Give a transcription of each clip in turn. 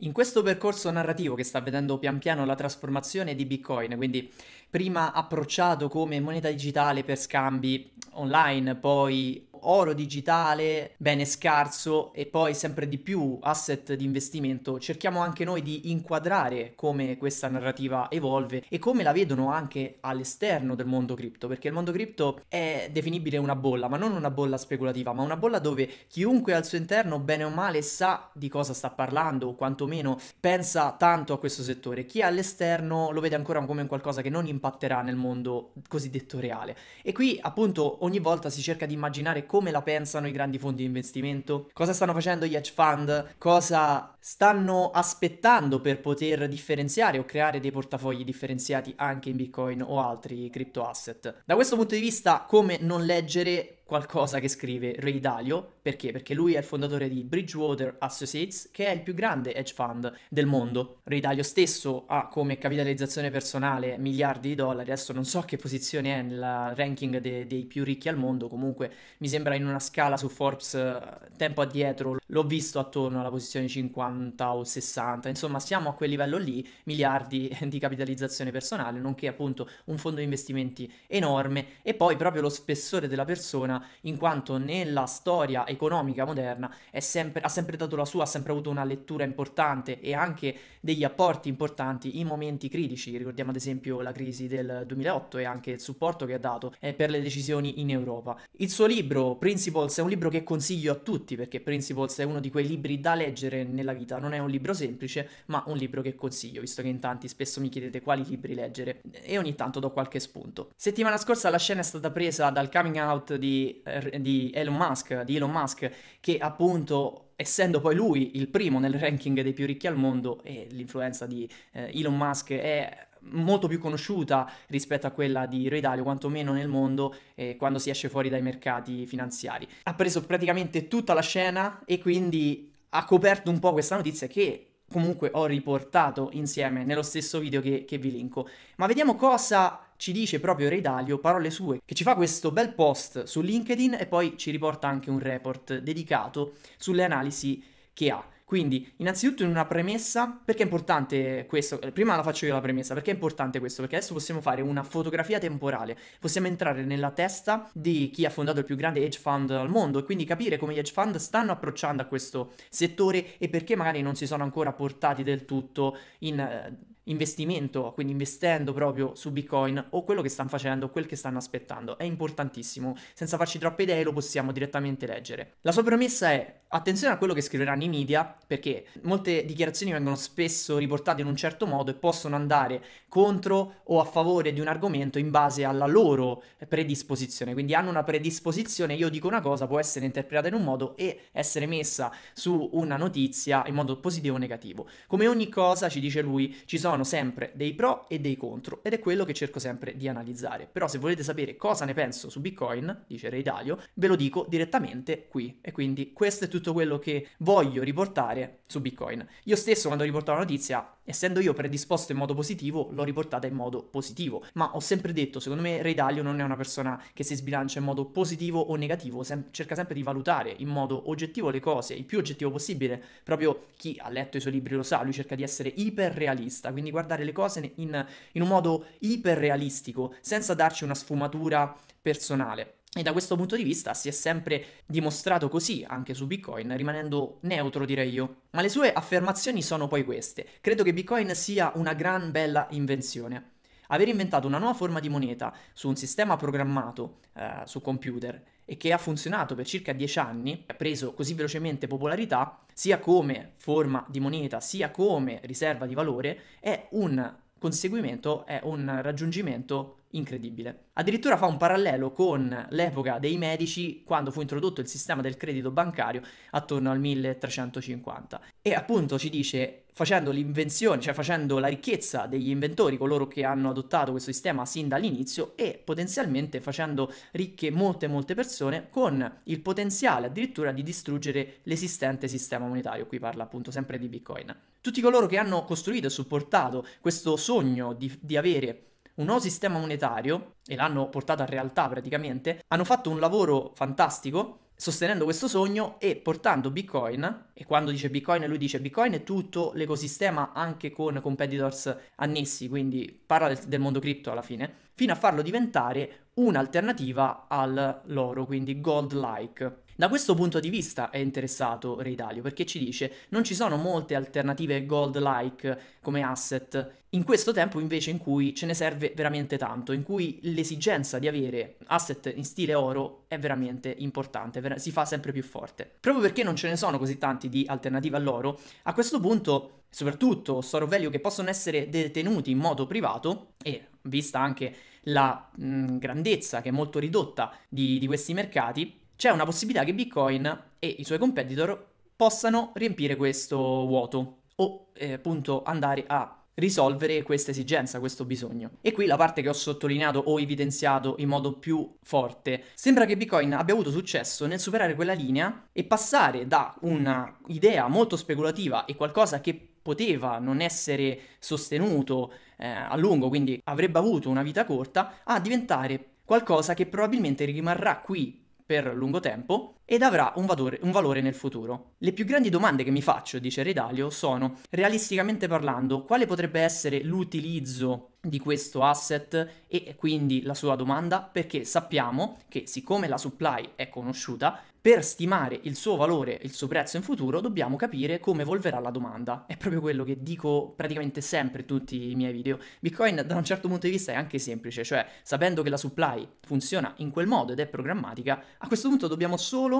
In questo percorso narrativo che sta vedendo pian piano la trasformazione di Bitcoin, quindi prima approcciato come moneta digitale per scambi online, poi oro digitale, bene scarso e poi sempre di più asset di investimento, cerchiamo anche noi di inquadrare come questa narrativa evolve e come la vedono anche all'esterno del mondo cripto, perché il mondo cripto è definibile una bolla, ma non una bolla speculativa, ma una bolla dove chiunque al suo interno bene o male sa di cosa sta parlando, quanto molto meno pensa tanto a questo settore, chi è all'esterno lo vede ancora come qualcosa che non impatterà nel mondo cosiddetto reale. E qui appunto ogni volta si cerca di immaginare come la pensano i grandi fondi di investimento, cosa stanno facendo gli hedge fund, cosa stanno aspettando per poter differenziare o creare dei portafogli differenziati anche in Bitcoin o altri crypto asset. Da questo punto di vista, come non leggere qualcosa che scrive Ray Dalio, perché? Perché lui è il fondatore di Bridgewater Associates, che è il più grande hedge fund del mondo. Ritaglio stesso ha come capitalizzazione personale miliardi di dollari, adesso non so che posizione è nel ranking de- dei più ricchi al mondo, comunque mi sembra in una scala su Forbes eh, tempo addietro, l'ho visto attorno alla posizione 50 o 60, insomma siamo a quel livello lì, miliardi di capitalizzazione personale, nonché appunto un fondo di investimenti enorme e poi proprio lo spessore della persona in quanto nella storia e economica moderna sempre, ha sempre dato la sua, ha sempre avuto una lettura importante e anche degli apporti importanti in momenti critici, ricordiamo ad esempio la crisi del 2008 e anche il supporto che ha dato eh, per le decisioni in Europa. Il suo libro Principles è un libro che consiglio a tutti perché Principles è uno di quei libri da leggere nella vita, non è un libro semplice ma un libro che consiglio, visto che in tanti spesso mi chiedete quali libri leggere e ogni tanto do qualche spunto. Settimana scorsa la scena è stata presa dal coming out di, eh, di Elon Musk, di Elon Musk Musk, che appunto essendo poi lui il primo nel ranking dei più ricchi al mondo e l'influenza di eh, Elon Musk è molto più conosciuta rispetto a quella di Ray Dalio, quantomeno nel mondo, eh, quando si esce fuori dai mercati finanziari. Ha preso praticamente tutta la scena e quindi ha coperto un po' questa notizia che comunque ho riportato insieme nello stesso video che, che vi linko. Ma vediamo cosa ci dice proprio Redalio, parole sue, che ci fa questo bel post su LinkedIn e poi ci riporta anche un report dedicato sulle analisi che ha. Quindi, innanzitutto in una premessa, perché è importante questo? Prima la faccio io la premessa, perché è importante questo? Perché adesso possiamo fare una fotografia temporale, possiamo entrare nella testa di chi ha fondato il più grande hedge fund al mondo e quindi capire come gli hedge fund stanno approcciando a questo settore e perché magari non si sono ancora portati del tutto in eh, investimento, quindi investendo proprio su Bitcoin o quello che stanno facendo, quel che stanno aspettando. È importantissimo, senza farci troppe idee lo possiamo direttamente leggere. La sua promessa è attenzione a quello che scriveranno i media perché molte dichiarazioni vengono spesso riportate in un certo modo e possono andare contro o a favore di un argomento in base alla loro predisposizione. Quindi hanno una predisposizione, io dico una cosa, può essere interpretata in un modo e essere messa su una notizia in modo positivo o negativo. Come ogni cosa, ci dice lui, ci sono sono sempre dei pro e dei contro ed è quello che cerco sempre di analizzare. Però se volete sapere cosa ne penso su Bitcoin, dice Reidario, ve lo dico direttamente qui. E quindi questo è tutto quello che voglio riportare su Bitcoin. Io stesso quando riportavo la notizia essendo io predisposto in modo positivo, l'ho riportata in modo positivo. Ma ho sempre detto, secondo me Ray Dalio non è una persona che si sbilancia in modo positivo o negativo, sem- cerca sempre di valutare in modo oggettivo le cose, il più oggettivo possibile. Proprio chi ha letto i suoi libri lo sa, lui cerca di essere iperrealista, quindi quindi guardare le cose in, in un modo iperrealistico, senza darci una sfumatura personale. E da questo punto di vista si è sempre dimostrato così anche su Bitcoin, rimanendo neutro direi io. Ma le sue affermazioni sono poi queste. Credo che Bitcoin sia una gran bella invenzione aver inventato una nuova forma di moneta su un sistema programmato eh, su computer e che ha funzionato per circa dieci anni, ha preso così velocemente popolarità, sia come forma di moneta, sia come riserva di valore, è un conseguimento, è un raggiungimento incredibile. Addirittura fa un parallelo con l'epoca dei medici quando fu introdotto il sistema del credito bancario attorno al 1350 e appunto ci dice facendo l'invenzione, cioè facendo la ricchezza degli inventori, coloro che hanno adottato questo sistema sin dall'inizio e potenzialmente facendo ricche molte molte persone con il potenziale addirittura di distruggere l'esistente sistema monetario. Qui parla appunto sempre di Bitcoin. Tutti coloro che hanno costruito e supportato questo sogno di, di avere un nuovo sistema monetario e l'hanno portato a realtà praticamente, hanno fatto un lavoro fantastico sostenendo questo sogno e portando Bitcoin, e quando dice Bitcoin lui dice Bitcoin e tutto l'ecosistema anche con competitors annessi, quindi parla del, del mondo cripto alla fine, fino a farlo diventare un'alternativa all'oro, quindi gold-like. Da questo punto di vista è interessato Reidalio perché ci dice non ci sono molte alternative gold-like come asset in questo tempo invece in cui ce ne serve veramente tanto, in cui l'esigenza di avere asset in stile oro è veramente importante, si fa sempre più forte. Proprio perché non ce ne sono così tanti di alternative all'oro, a questo punto soprattutto store value che possono essere detenuti in modo privato e vista anche la mh, grandezza che è molto ridotta di, di questi mercati, c'è una possibilità che Bitcoin e i suoi competitor possano riempire questo vuoto o eh, appunto andare a risolvere questa esigenza, questo bisogno. E qui la parte che ho sottolineato o evidenziato in modo più forte. Sembra che Bitcoin abbia avuto successo nel superare quella linea e passare da un'idea molto speculativa e qualcosa che poteva non essere sostenuto eh, a lungo, quindi avrebbe avuto una vita corta, a diventare qualcosa che probabilmente rimarrà qui per lungo tempo ed avrà un valore, un valore, nel futuro. Le più grandi domande che mi faccio, dice Redalio, sono, realisticamente parlando, quale potrebbe essere l'utilizzo di questo asset e quindi la sua domanda perché sappiamo che siccome la supply è conosciuta per stimare il suo valore il suo prezzo in futuro dobbiamo capire come evolverà la domanda è proprio quello che dico praticamente sempre in tutti i miei video bitcoin da un certo punto di vista è anche semplice cioè sapendo che la supply funziona in quel modo ed è programmatica a questo punto dobbiamo solo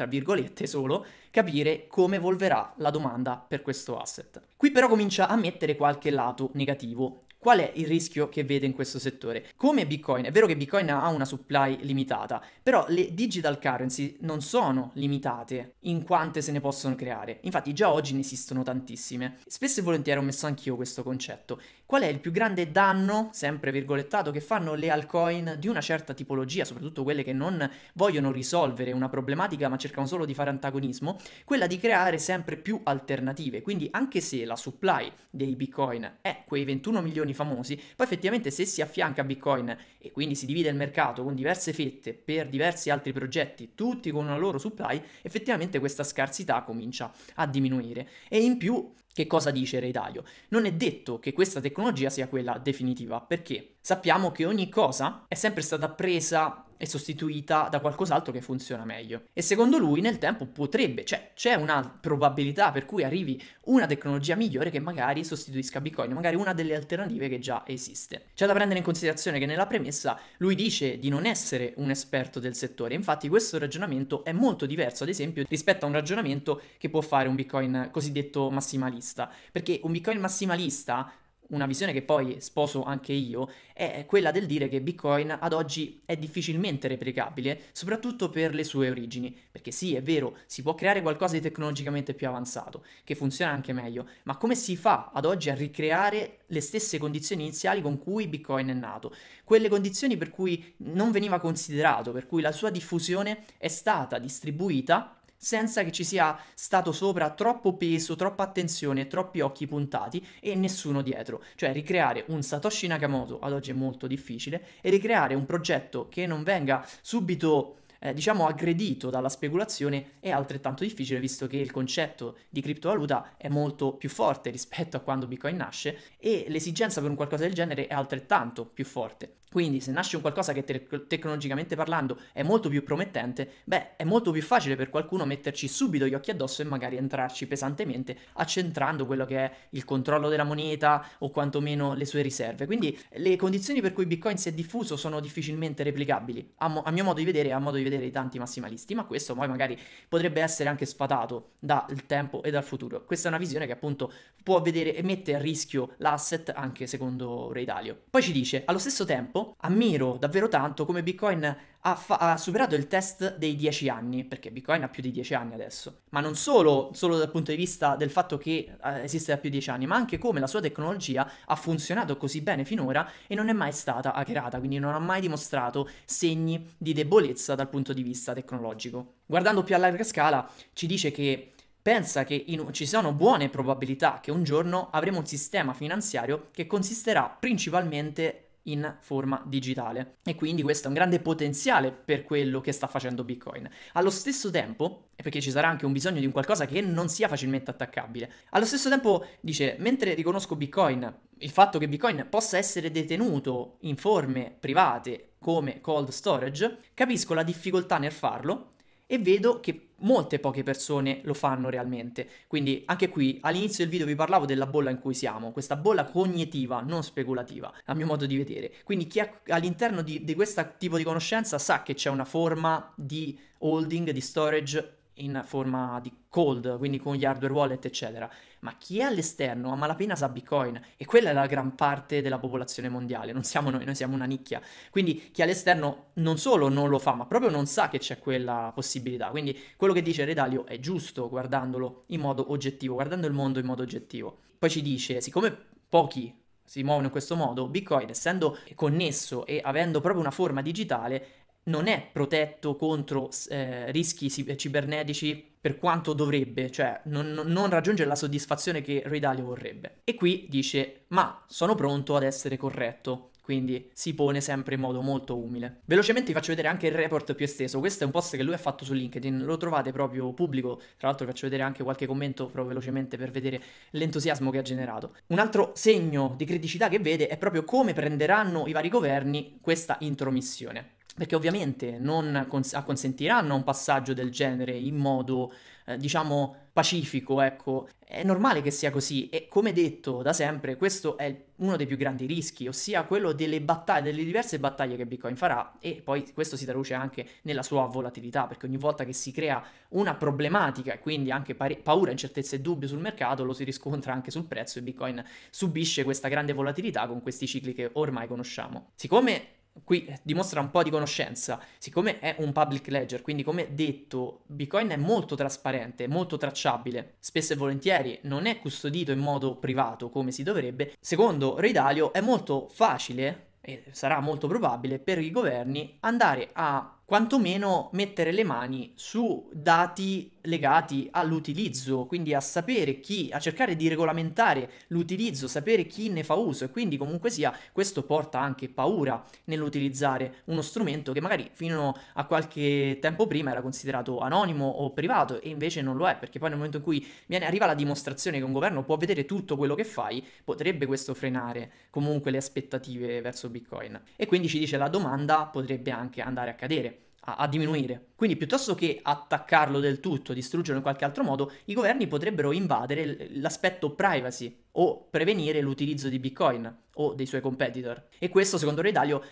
tra virgolette solo, capire come evolverà la domanda per questo asset. Qui però comincia a mettere qualche lato negativo. Qual è il rischio che vede in questo settore? Come Bitcoin, è vero che Bitcoin ha una supply limitata, però le digital currency non sono limitate in quante se ne possono creare. Infatti già oggi ne esistono tantissime. Spesso e volentieri ho messo anch'io questo concetto. Qual è il più grande danno, sempre virgolettato, che fanno le altcoin di una certa tipologia, soprattutto quelle che non vogliono risolvere una problematica ma cercano solo di fare antagonismo? Quella di creare sempre più alternative. Quindi anche se la supply dei bitcoin è quei 21 milioni famosi, poi effettivamente se si affianca a bitcoin e quindi si divide il mercato con diverse fette per diversi altri progetti, tutti con una loro supply, effettivamente questa scarsità comincia a diminuire. E in più che cosa dice Reitaglio. Non è detto che questa tecnologia sia quella definitiva, perché sappiamo che ogni cosa è sempre stata presa e sostituita da qualcos'altro che funziona meglio. E secondo lui nel tempo potrebbe, cioè c'è una probabilità per cui arrivi una tecnologia migliore che magari sostituisca Bitcoin, magari una delle alternative che già esiste. C'è da prendere in considerazione che nella premessa lui dice di non essere un esperto del settore, infatti questo ragionamento è molto diverso ad esempio rispetto a un ragionamento che può fare un Bitcoin cosiddetto massimalista, perché un Bitcoin massimalista una visione che poi sposo anche io, è quella del dire che Bitcoin ad oggi è difficilmente replicabile, soprattutto per le sue origini, perché sì, è vero, si può creare qualcosa di tecnologicamente più avanzato, che funziona anche meglio, ma come si fa ad oggi a ricreare le stesse condizioni iniziali con cui Bitcoin è nato? Quelle condizioni per cui non veniva considerato, per cui la sua diffusione è stata distribuita senza che ci sia stato sopra troppo peso, troppa attenzione, troppi occhi puntati e nessuno dietro. Cioè ricreare un Satoshi Nakamoto ad oggi è molto difficile e ricreare un progetto che non venga subito eh, diciamo aggredito dalla speculazione è altrettanto difficile visto che il concetto di criptovaluta è molto più forte rispetto a quando Bitcoin nasce e l'esigenza per un qualcosa del genere è altrettanto più forte. Quindi se nasce un qualcosa che te- tecnologicamente parlando è molto più promettente, beh, è molto più facile per qualcuno metterci subito gli occhi addosso e magari entrarci pesantemente accentrando quello che è il controllo della moneta o quantomeno le sue riserve. Quindi le condizioni per cui Bitcoin si è diffuso sono difficilmente replicabili, a, mo- a mio modo di vedere e a modo di vedere di tanti massimalisti, ma questo poi magari potrebbe essere anche sfatato dal tempo e dal futuro. Questa è una visione che appunto può vedere e mette a rischio l'asset anche secondo Ray Dalio. Poi ci dice, allo stesso tempo, dopo, ammiro davvero tanto come Bitcoin ha, fa- ha, superato il test dei 10 anni, perché Bitcoin ha più di 10 anni adesso, ma non solo, solo dal punto di vista del fatto che eh, esiste da più di 10 anni, ma anche come la sua tecnologia ha funzionato così bene finora e non è mai stata hackerata, quindi non ha mai dimostrato segni di debolezza dal punto di vista tecnologico. Guardando più a larga scala, ci dice che pensa che in, ci siano buone probabilità che un giorno avremo un sistema finanziario che consisterà principalmente in forma digitale e quindi questo è un grande potenziale per quello che sta facendo Bitcoin. Allo stesso tempo, e perché ci sarà anche un bisogno di un qualcosa che non sia facilmente attaccabile, allo stesso tempo dice, mentre riconosco Bitcoin, il fatto che Bitcoin possa essere detenuto in forme private come cold storage, capisco la difficoltà nel farlo e vedo che molte poche persone lo fanno realmente. Quindi anche qui all'inizio del video vi parlavo della bolla in cui siamo, questa bolla cognitiva, non speculativa, a mio modo di vedere. Quindi chi ha, all'interno di, di questo tipo di conoscenza sa che c'è una forma di holding, di storage in forma di cold, quindi con gli hardware wallet, eccetera. Ma chi è all'esterno a malapena sa Bitcoin e quella è la gran parte della popolazione mondiale, non siamo noi, noi siamo una nicchia. Quindi chi è all'esterno non solo non lo fa, ma proprio non sa che c'è quella possibilità. Quindi quello che dice Redalio è giusto guardandolo in modo oggettivo, guardando il mondo in modo oggettivo. Poi ci dice, siccome pochi si muovono in questo modo, Bitcoin essendo connesso e avendo proprio una forma digitale non è protetto contro eh, rischi cibernetici per quanto dovrebbe, cioè non, non, raggiunge la soddisfazione che Ridalio vorrebbe. E qui dice, ma sono pronto ad essere corretto, quindi si pone sempre in modo molto umile. Velocemente vi faccio vedere anche il report più esteso, questo è un post che lui ha fatto su LinkedIn, lo trovate proprio pubblico, tra l'altro vi faccio vedere anche qualche commento proprio velocemente per vedere l'entusiasmo che ha generato. Un altro segno di criticità che vede è proprio come prenderanno i vari governi questa intromissione perché ovviamente non cons- consentiranno un passaggio del genere in modo, eh, diciamo, pacifico, ecco. È normale che sia così e come detto da sempre, questo è uno dei più grandi rischi, ossia quello delle battaglie, delle diverse battaglie che Bitcoin farà e poi questo si traduce anche nella sua volatilità, perché ogni volta che si crea una problematica e quindi anche pare- paura, incertezze e dubbi sul mercato, lo si riscontra anche sul prezzo e Bitcoin subisce questa grande volatilità con questi cicli che ormai conosciamo. Siccome qui eh, dimostra un po' di conoscenza, siccome è un public ledger, quindi come detto Bitcoin è molto trasparente, molto tracciabile, spesso e volentieri non è custodito in modo privato come si dovrebbe, secondo Reidalio è molto facile e sarà molto probabile per i governi andare a quantomeno mettere le mani su dati legati all'utilizzo, quindi a sapere chi, a cercare di regolamentare l'utilizzo, sapere chi ne fa uso e quindi comunque sia questo porta anche paura nell'utilizzare uno strumento che magari fino a qualche tempo prima era considerato anonimo o privato e invece non lo è perché poi nel momento in cui viene, arriva la dimostrazione che un governo può vedere tutto quello che fai, potrebbe questo frenare comunque le aspettative verso Bitcoin e quindi ci dice la domanda potrebbe anche andare a cadere a, a diminuire. Mm. Quindi piuttosto che attaccarlo del tutto, distruggerlo in qualche altro modo, i governi potrebbero invadere l'aspetto privacy o prevenire l'utilizzo di Bitcoin o dei suoi competitor. E questo, secondo Redalio,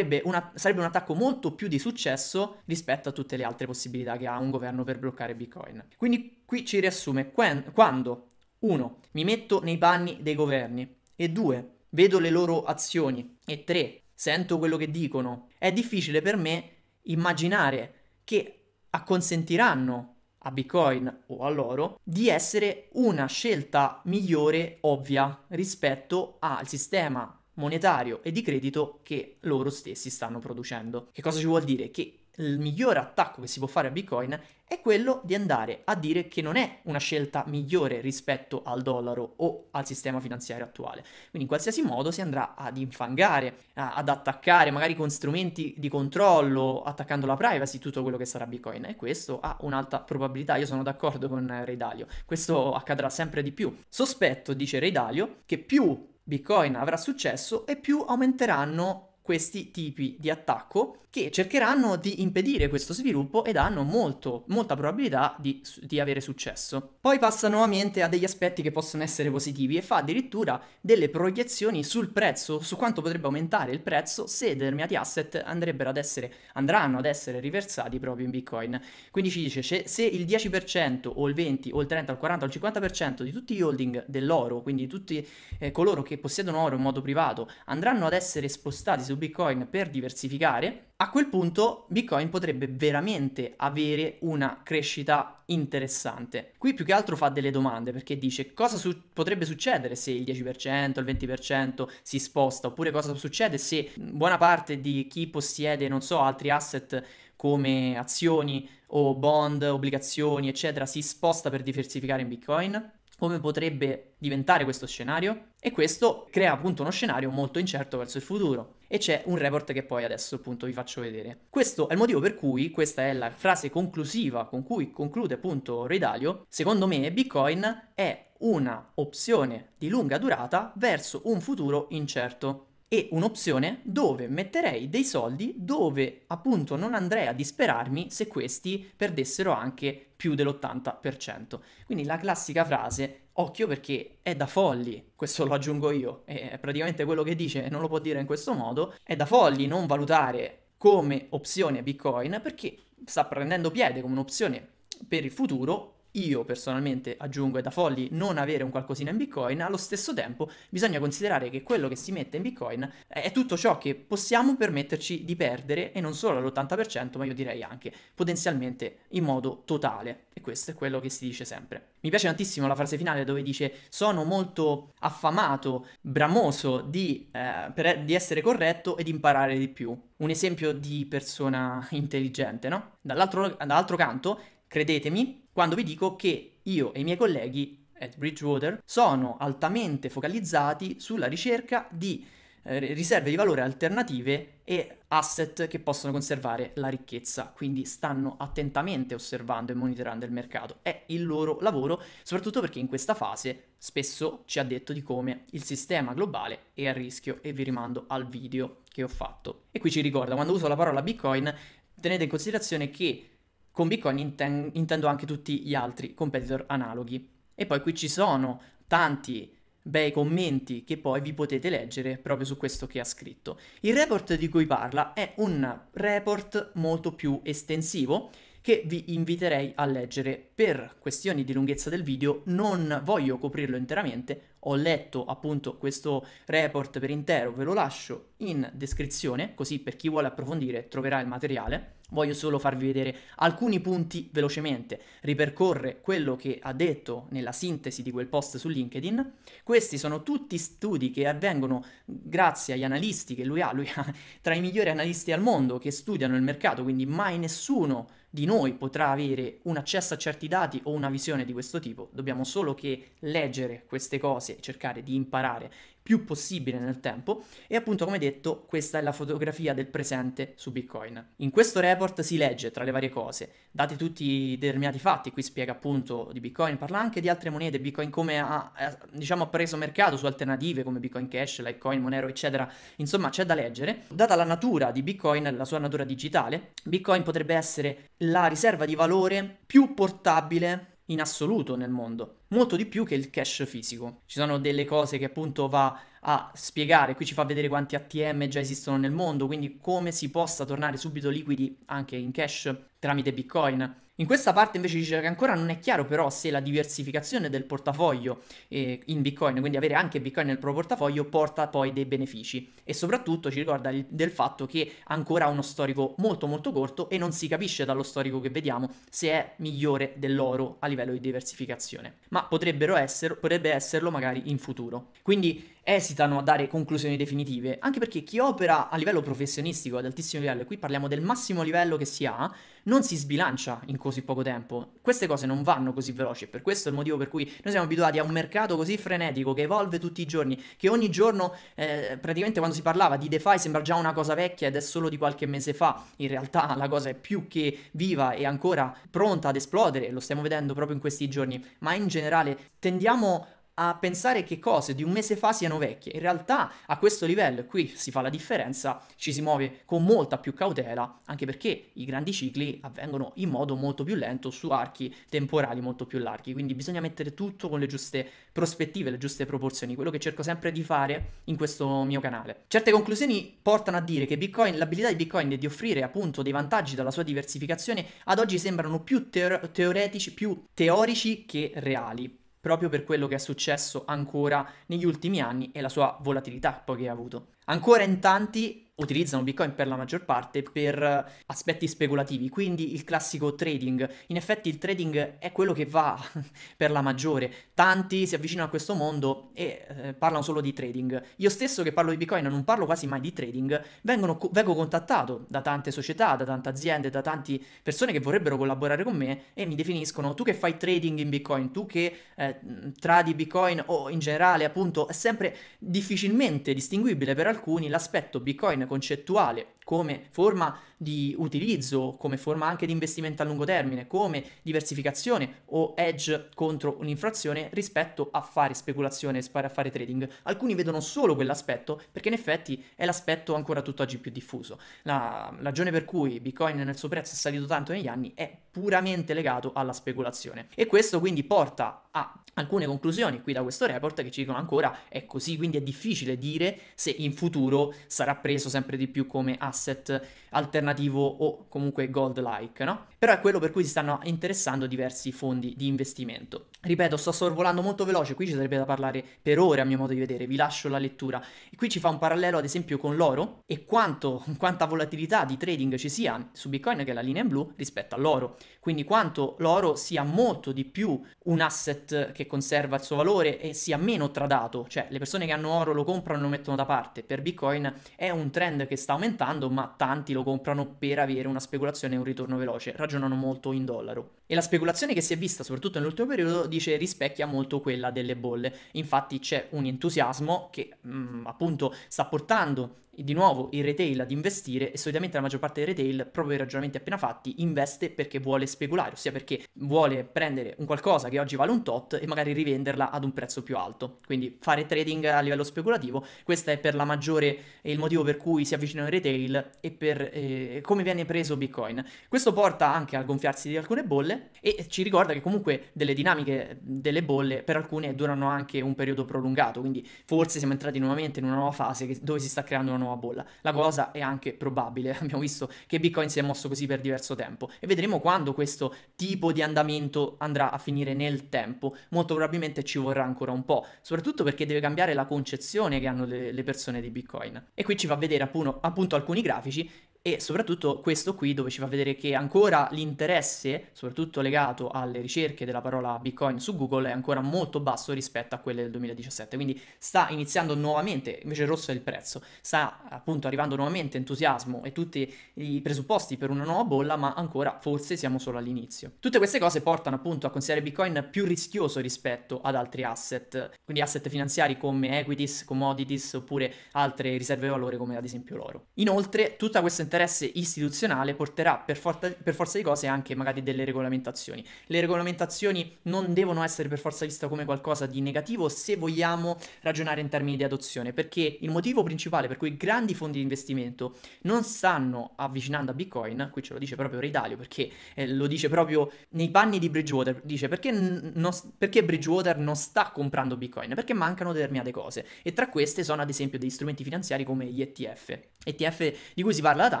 una, sarebbe un attacco molto più di successo rispetto a tutte le altre possibilità che ha un governo per bloccare Bitcoin. Quindi qui ci riassume quen, quando 1. Mi metto nei panni dei governi e 2. Vedo le loro azioni e 3. Sento quello che dicono. È difficile per me immaginare che acconsentiranno a Bitcoin o a loro di essere una scelta migliore ovvia rispetto al sistema monetario e di credito che loro stessi stanno producendo. Che cosa ci vuol dire? Che il migliore attacco che si può fare a Bitcoin è quello di andare a dire che non è una scelta migliore rispetto al dollaro o al sistema finanziario attuale. Quindi in qualsiasi modo si andrà ad infangare, a, ad attaccare magari con strumenti di controllo, attaccando la privacy, tutto quello che sarà Bitcoin. E questo ha un'alta probabilità, io sono d'accordo con eh, Ray Dalio, questo accadrà sempre di più. Sospetto, dice Ray Dalio, che più Bitcoin avrà successo e più aumenteranno questi tipi di attacco che cercheranno di impedire questo sviluppo ed hanno molto, molta probabilità di, di avere successo. Poi passa nuovamente a degli aspetti che possono essere positivi e fa addirittura delle proiezioni sul prezzo, su quanto potrebbe aumentare il prezzo se determinati asset andrebbero ad essere, andranno ad essere riversati proprio in Bitcoin. Quindi ci dice se il 10% o il 20 o il 30 o il 40 o il 50% di tutti gli holding dell'oro, quindi tutti eh, coloro che possiedono oro in modo privato, andranno ad essere spostati su Bitcoin per diversificare, a quel punto Bitcoin potrebbe veramente avere una crescita interessante. Qui più che altro fa delle domande perché dice cosa su- potrebbe succedere se il 10%, il 20% si sposta oppure cosa succede se buona parte di chi possiede, non so, altri asset come azioni o bond, obbligazioni, eccetera, si sposta per diversificare in Bitcoin. Come potrebbe diventare questo scenario? E questo crea appunto uno scenario molto incerto verso il futuro. E c'è un report che poi adesso appunto vi faccio vedere. Questo è il motivo per cui, questa è la frase conclusiva con cui conclude appunto Redalio, secondo me Bitcoin è una opzione di lunga durata verso un futuro incerto e un'opzione dove metterei dei soldi dove appunto non andrei a disperarmi se questi perdessero anche più dell'80%. Quindi la classica frase occhio perché è da folli, questo lo aggiungo io, è praticamente quello che dice, non lo può dire in questo modo, è da folli non valutare come opzione Bitcoin perché sta prendendo piede come un'opzione per il futuro io personalmente aggiungo è da folli non avere un qualcosina in bitcoin, allo stesso tempo bisogna considerare che quello che si mette in bitcoin è tutto ciò che possiamo permetterci di perdere e non solo all'80% ma io direi anche potenzialmente in modo totale e questo è quello che si dice sempre. Mi piace tantissimo la frase finale dove dice sono molto affamato, bramoso di, eh, per, di essere corretto e di imparare di più. Un esempio di persona intelligente, no? dall'altro, dall'altro canto, credetemi, quando vi dico che io e i miei colleghi at Bridgewater sono altamente focalizzati sulla ricerca di eh, riserve di valore alternative e asset che possono conservare la ricchezza, quindi stanno attentamente osservando e monitorando il mercato, è il loro lavoro, soprattutto perché in questa fase spesso ci ha detto di come il sistema globale è a rischio e vi rimando al video che ho fatto. E qui ci ricorda, quando uso la parola Bitcoin, tenete in considerazione che con Bitcoin inten- intendo anche tutti gli altri competitor analoghi. E poi qui ci sono tanti bei commenti che poi vi potete leggere proprio su questo che ha scritto. Il report di cui parla è un report molto più estensivo che vi inviterei a leggere per questioni di lunghezza del video, non voglio coprirlo interamente, ho letto appunto questo report per intero, ve lo lascio in descrizione, così per chi vuole approfondire troverà il materiale Voglio solo farvi vedere alcuni punti velocemente. Ripercorre quello che ha detto nella sintesi di quel post su LinkedIn. Questi sono tutti studi che avvengono grazie agli analisti che lui ha, lui ha tra i migliori analisti al mondo che studiano il mercato, quindi mai nessuno di noi potrà avere un accesso a certi dati o una visione di questo tipo, dobbiamo solo che leggere queste cose, cercare di imparare più possibile nel tempo e appunto come detto questa è la fotografia del presente su Bitcoin. In questo report si legge tra le varie cose, dati tutti i determinati fatti, qui spiega appunto di Bitcoin, parla anche di altre monete, Bitcoin come ha, ha diciamo, preso mercato su alternative come Bitcoin Cash, Litecoin, Monero eccetera, insomma c'è da leggere. Data la natura di Bitcoin, la sua natura digitale, Bitcoin potrebbe essere la riserva di valore più portabile in assoluto nel mondo, molto di più che il cash fisico. Ci sono delle cose che appunto va a spiegare, qui ci fa vedere quanti ATM già esistono nel mondo, quindi come si possa tornare subito liquidi anche in cash tramite Bitcoin. In questa parte invece dice che ancora non è chiaro però se la diversificazione del portafoglio eh, in Bitcoin, quindi avere anche Bitcoin nel proprio portafoglio, porta poi dei benefici e soprattutto ci ricorda il, del fatto che ancora ha uno storico molto molto corto e non si capisce dallo storico che vediamo se è migliore dell'oro a livello di diversificazione, ma potrebbero essere, potrebbe esserlo magari in futuro. Quindi esitano a dare conclusioni definitive, anche perché chi opera a livello professionistico, ad altissimo livello, e qui parliamo del massimo livello che si ha, non si sbilancia in così poco tempo. Queste cose non vanno così veloci, per questo è il motivo per cui noi siamo abituati a un mercato così frenetico che evolve tutti i giorni, che ogni giorno, eh, praticamente quando si parlava di DeFi sembra già una cosa vecchia ed è solo di qualche mese fa, in realtà la cosa è più che viva e ancora pronta ad esplodere, lo stiamo vedendo proprio in questi giorni, ma in generale tendiamo a pensare che cose di un mese fa siano vecchie. In realtà a questo livello, qui si fa la differenza, ci si muove con molta più cautela, anche perché i grandi cicli avvengono in modo molto più lento su archi temporali molto più larghi, quindi bisogna mettere tutto con le giuste prospettive, le giuste proporzioni, quello che cerco sempre di fare in questo mio canale. Certe conclusioni portano a dire che Bitcoin, l'abilità di Bitcoin di offrire appunto dei vantaggi dalla sua diversificazione ad oggi sembrano più teor- teoretici, più teorici che reali proprio per quello che è successo ancora negli ultimi anni e la sua volatilità poi che ha avuto. Ancora in tanti utilizzano Bitcoin per la maggior parte per eh, aspetti speculativi, quindi il classico trading. In effetti il trading è quello che va per la maggiore. Tanti si avvicinano a questo mondo e eh, parlano solo di trading. Io stesso che parlo di Bitcoin non parlo quasi mai di trading, vengono, vengo contattato da tante società, da tante aziende, da tante persone che vorrebbero collaborare con me e mi definiscono tu che fai trading in Bitcoin, tu che eh, tradi Bitcoin o in generale appunto è sempre difficilmente distinguibile per alcuni l'aspetto Bitcoin concettuale, come forma di utilizzo, come forma anche di investimento a lungo termine, come diversificazione o edge contro un'inflazione rispetto a fare speculazione, a fare trading. Alcuni vedono solo quell'aspetto perché in effetti è l'aspetto ancora tutt'oggi più diffuso. La ragione per cui Bitcoin nel suo prezzo è salito tanto negli anni è puramente legato alla speculazione. E questo quindi porta a alcune conclusioni qui da questo report che ci dicono ancora è così, quindi è difficile dire se in futuro sarà preso sempre di più come asset alternativo o comunque gold like, no? Però è quello per cui si stanno interessando diversi fondi di investimento. Ripeto, sto sorvolando molto veloce, qui ci sarebbe da parlare per ore a mio modo di vedere, vi lascio la lettura. E qui ci fa un parallelo ad esempio con l'oro e quanto, quanta volatilità di trading ci sia su Bitcoin che è la linea in blu rispetto all'oro quindi quanto l'oro sia molto di più un asset che conserva il suo valore e sia meno tradato, cioè le persone che hanno oro lo comprano e lo mettono da parte, per Bitcoin è un trend che sta aumentando ma tanti lo comprano per avere una speculazione e un ritorno veloce, ragionano molto in dollaro. E la speculazione che si è vista soprattutto nell'ultimo periodo dice rispecchia molto quella delle bolle, infatti c'è un entusiasmo che mh, mm, appunto sta portando di nuovo il retail ad investire e solitamente la maggior parte dei retail, proprio i ragionamenti appena fatti, investe perché vuole speculare, ossia perché vuole prendere un qualcosa che oggi vale un tot e magari rivenderla ad un prezzo più alto. Quindi fare trading a livello speculativo, questo è per la maggiore il motivo per cui si avvicinano i retail e per eh, come viene preso Bitcoin. Questo porta anche al gonfiarsi di alcune bolle e ci ricorda che comunque delle dinamiche delle bolle per alcune durano anche un periodo prolungato, quindi forse siamo entrati nuovamente in una nuova fase dove si sta creando una nuova nuova bolla. La cosa è anche probabile, abbiamo visto che Bitcoin si è mosso così per diverso tempo e vedremo quando questo tipo di andamento andrà a finire nel tempo. Molto probabilmente ci vorrà ancora un po', soprattutto perché deve cambiare la concezione che hanno le, persone di Bitcoin. E qui ci fa vedere appunto, appunto alcuni grafici e soprattutto questo qui dove ci fa vedere che ancora l'interesse, soprattutto legato alle ricerche della parola Bitcoin su Google, è ancora molto basso rispetto a quelle del 2017, quindi sta iniziando nuovamente, invece il rosso è il prezzo, sta appunto arrivando nuovamente entusiasmo e tutti i presupposti per una nuova bolla, ma ancora forse siamo solo all'inizio. Tutte queste cose portano appunto a considerare Bitcoin più rischioso rispetto ad altri asset, quindi asset finanziari come equities, commodities oppure altre riserve valore come ad esempio l'oro. Inoltre tutta questa interesse istituzionale porterà per, for- per, forza di cose anche magari delle regolamentazioni. Le regolamentazioni non devono essere per forza vista come qualcosa di negativo se vogliamo ragionare in termini di adozione, perché il motivo principale per cui grandi fondi di investimento non stanno avvicinando a Bitcoin, qui ce lo dice proprio Reidalio, perché eh, lo dice proprio nei panni di Bridgewater, dice perché, n- non, perché Bridgewater non sta comprando Bitcoin, perché mancano determinate cose e tra queste sono ad esempio degli strumenti finanziari come gli ETF, ETF di cui si parla da tanto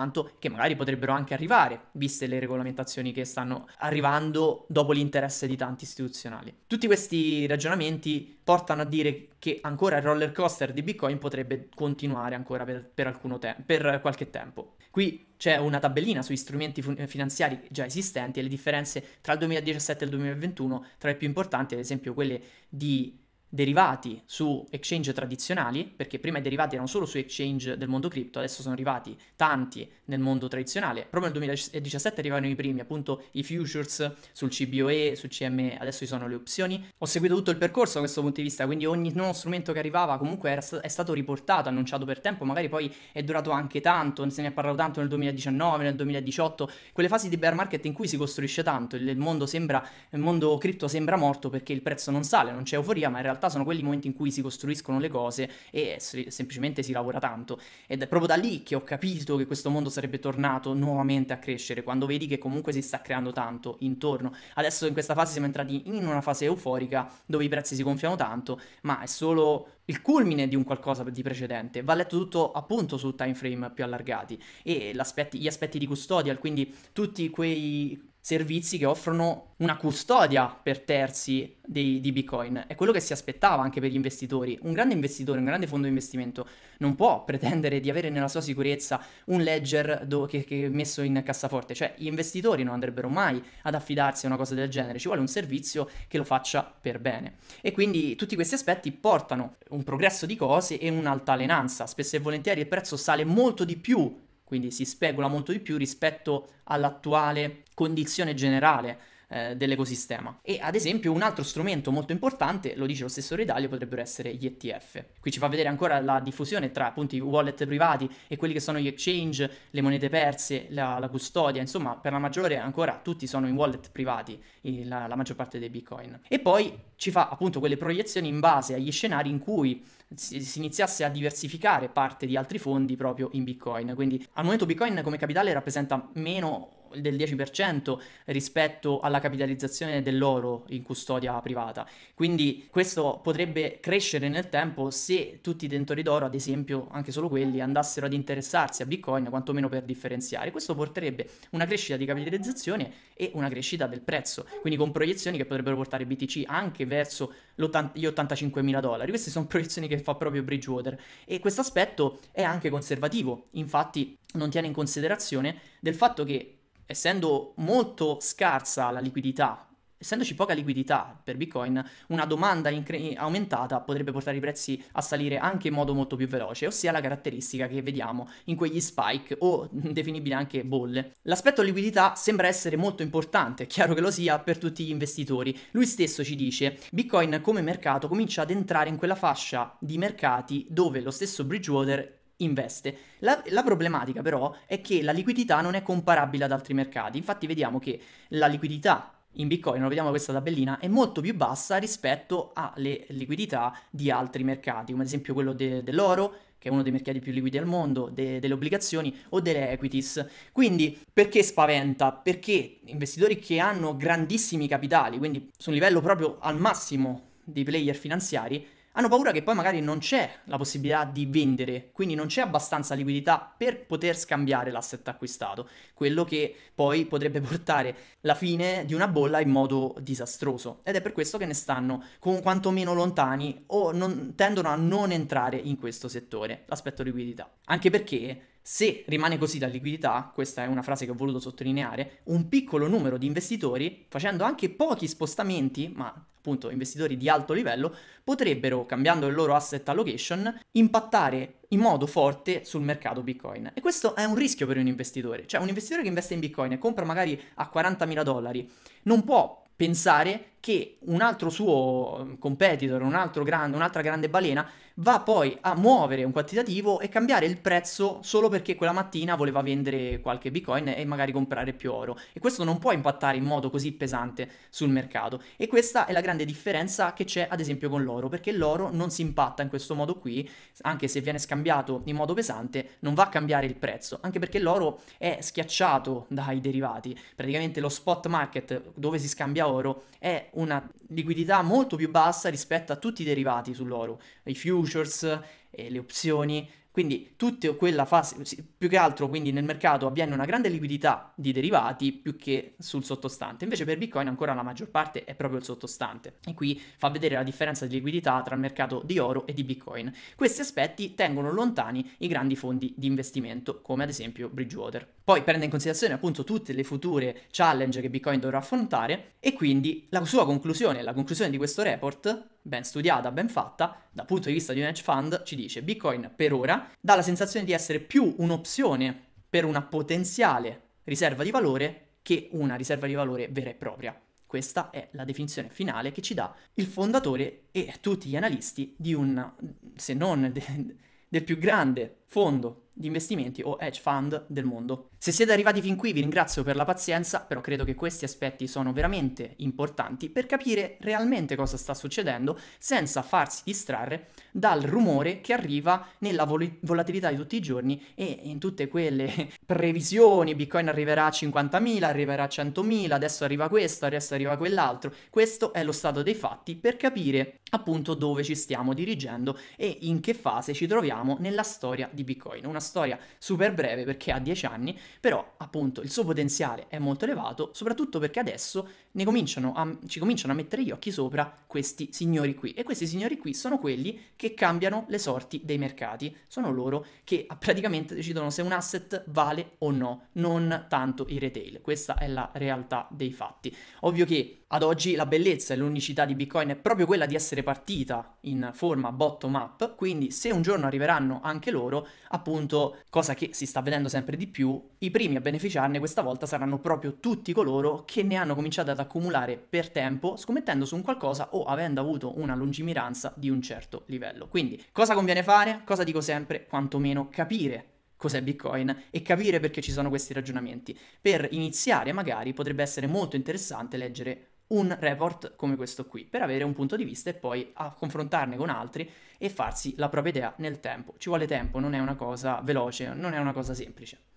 tanto che magari potrebbero anche arrivare, viste le regolamentazioni che stanno arrivando dopo l'interesse di tanti istituzionali. Tutti questi ragionamenti portano a dire che ancora il roller coaster di Bitcoin potrebbe continuare ancora per, per, te- per qualche tempo. Qui c'è una tabellina sugli strumenti fun- finanziari già esistenti e le differenze tra il 2017 e il 2021, tra le più importanti ad esempio quelle di derivati su exchange tradizionali, perché prima i derivati erano solo su exchange del mondo cripto, adesso sono arrivati tanti nel mondo tradizionale. Proprio nel 2017 arrivano i primi, appunto i futures sul CBOE, sul CME, adesso ci sono le opzioni. Ho seguito tutto il percorso da questo punto di vista, quindi ogni nuovo strumento che arrivava comunque era, è stato riportato, annunciato per tempo, magari poi è durato anche tanto, se ne è parlato tanto nel 2019, nel 2018, quelle fasi di bear market in cui si costruisce tanto, il mondo sembra il mondo cripto sembra morto perché il prezzo non sale, non c'è euforia, ma in realtà realtà sono quelli momenti in cui si costruiscono le cose e semplicemente si lavora tanto. Ed è proprio da lì che ho capito che questo mondo sarebbe tornato nuovamente a crescere, quando vedi che comunque si sta creando tanto intorno. Adesso in questa fase siamo entrati in una fase euforica dove i prezzi si gonfiano tanto, ma è solo il culmine di un qualcosa di precedente. Va letto tutto appunto su time frame più allargati e gli aspetti di custodial, quindi tutti quei servizi che offrono una custodia per terzi dei, di Bitcoin. È quello che si aspettava anche per gli investitori. Un grande investitore, un grande fondo di investimento non può pretendere di avere nella sua sicurezza un ledger do, che, che è messo in cassaforte. Cioè, gli investitori non andrebbero mai ad affidarsi a una cosa del genere. Ci vuole un servizio che lo faccia per bene. E quindi tutti questi aspetti portano un progresso di cose e un'altalenanza. Spesso e volentieri il prezzo sale molto di più quindi si specula molto di più rispetto all'attuale condizione generale eh, dell'ecosistema. E ad esempio un altro strumento molto importante, lo dice lo stesso Ridaglio, potrebbero essere gli ETF. Qui ci fa vedere ancora la diffusione tra appunto i wallet privati e quelli che sono gli exchange, le monete perse, la, la custodia, insomma per la maggiore ancora tutti sono in wallet privati, la, la maggior parte dei bitcoin. E poi ci fa appunto quelle proiezioni in base agli scenari in cui si, iniziasse a diversificare parte di altri fondi proprio in Bitcoin. Quindi al momento Bitcoin come capitale rappresenta meno del 10% rispetto alla capitalizzazione dell'oro in custodia privata. Quindi questo potrebbe crescere nel tempo se tutti i detentori d'oro, ad esempio anche solo quelli, andassero ad interessarsi a Bitcoin, quantomeno per differenziare. Questo porterebbe una crescita di capitalizzazione e una crescita del prezzo, quindi con proiezioni che potrebbero portare BTC anche verso gli 85 mila dollari. Queste sono proiezioni che fa proprio Bridgewater e questo aspetto è anche conservativo, infatti non tiene in considerazione del fatto che essendo molto scarsa la liquidità essendoci poca liquidità per Bitcoin, una domanda incre- aumentata potrebbe portare i prezzi a salire anche in modo molto più veloce, ossia la caratteristica che vediamo in quegli spike o definibili anche bolle. L'aspetto liquidità sembra essere molto importante, chiaro che lo sia per tutti gli investitori. Lui stesso ci dice, Bitcoin come mercato comincia ad entrare in quella fascia di mercati dove lo stesso Bridgewater investe. La, la, problematica però è che la liquidità non è comparabile ad altri mercati, infatti vediamo che la liquidità in Bitcoin, lo vediamo questa tabellina, è molto più bassa rispetto alle liquidità di altri mercati, come ad esempio quello de- dell'oro, che è uno dei mercati più liquidi al mondo, de- delle obbligazioni o delle equities. Quindi perché spaventa? Perché investitori che hanno grandissimi capitali, quindi su un livello proprio al massimo dei player finanziari, hanno paura che poi magari non c'è la possibilità di vendere, quindi non c'è abbastanza liquidità per poter scambiare l'asset acquistato, quello che poi potrebbe portare alla fine di una bolla in modo disastroso. Ed è per questo che ne stanno con quantomeno lontani o non, tendono a non entrare in questo settore, l'aspetto liquidità. Anche perché se rimane così la liquidità, questa è una frase che ho voluto sottolineare, un piccolo numero di investitori, facendo anche pochi spostamenti, ma appunto investitori di alto livello, potrebbero, cambiando il loro asset allocation, impattare in modo forte sul mercato Bitcoin. E questo è un rischio per un investitore, cioè un investitore che investe in Bitcoin e compra magari a 40.000 dollari, non può pensare che un altro suo mm, competitor, un altro grande, un'altra grande balena, va poi a muovere un quantitativo e cambiare il prezzo solo perché quella mattina voleva vendere qualche bitcoin e magari comprare più oro. E questo non può impattare in modo così pesante sul mercato. E questa è la grande differenza che c'è ad esempio con l'oro, perché l'oro non si impatta in questo modo qui, anche se viene scambiato in modo pesante, non va a cambiare il prezzo, anche perché l'oro è schiacciato dai derivati. Praticamente lo spot market dove si scambia oro è una liquidità molto più bassa rispetto a tutti i derivati sull'oro, i futures, le opzioni, quindi tutta quella fase, più che altro quindi nel mercato avviene una grande liquidità di derivati più che sul sottostante, invece per Bitcoin ancora la maggior parte è proprio il sottostante e qui fa vedere la differenza di liquidità tra il mercato di oro e di Bitcoin. Questi aspetti tengono lontani i grandi fondi di investimento come ad esempio Bridgewater. Poi prende in considerazione appunto tutte le future challenge che Bitcoin dovrà affrontare e quindi la sua conclusione, la conclusione di questo report, ben studiata, ben fatta, dal punto di vista di un hedge fund, ci dice Bitcoin per ora dà la sensazione di essere più un'opzione per una potenziale riserva di valore che una riserva di valore vera e propria. Questa è la definizione finale che ci dà il fondatore e tutti gli analisti di un, se non de, del più grande fondo di investimenti o hedge fund del mondo. Se siete arrivati fin qui vi ringrazio per la pazienza, però credo che questi aspetti sono veramente importanti per capire realmente cosa sta succedendo senza farsi distrarre dal rumore che arriva nella vol- volatilità di tutti i giorni e in tutte quelle previsioni, Bitcoin arriverà a 50.000, arriverà a 100.000, adesso arriva questo, adesso arriva quell'altro. Questo è lo stato dei fatti per capire appunto dove ci stiamo dirigendo e in che fase ci troviamo nella storia di di Bitcoin. Una storia super breve perché ha 10 anni, però appunto il suo potenziale è molto elevato, soprattutto perché adesso ne cominciano a, ci cominciano a mettere gli occhi sopra questi signori qui. E questi signori qui sono quelli che cambiano le sorti dei mercati, sono loro che ah, praticamente decidono se un asset vale o no, non tanto i retail. Questa è la realtà dei fatti. Ovvio che ad oggi la bellezza e l'unicità di Bitcoin è proprio quella di essere partita in forma bottom up, quindi se un giorno arriveranno anche loro, appunto, cosa che si sta vedendo sempre di più, i primi a beneficiarne questa volta saranno proprio tutti coloro che ne hanno cominciato ad accumulare per tempo, scommettendo su un qualcosa o avendo avuto una lungimiranza di un certo livello. Quindi, cosa conviene fare? Cosa dico sempre? Quantomeno capire cos'è Bitcoin e capire perché ci sono questi ragionamenti. Per iniziare magari potrebbe essere molto interessante leggere un report come questo qui per avere un punto di vista e poi a confrontarne con altri e farsi la propria idea nel tempo. Ci vuole tempo, non è una cosa veloce, non è una cosa semplice.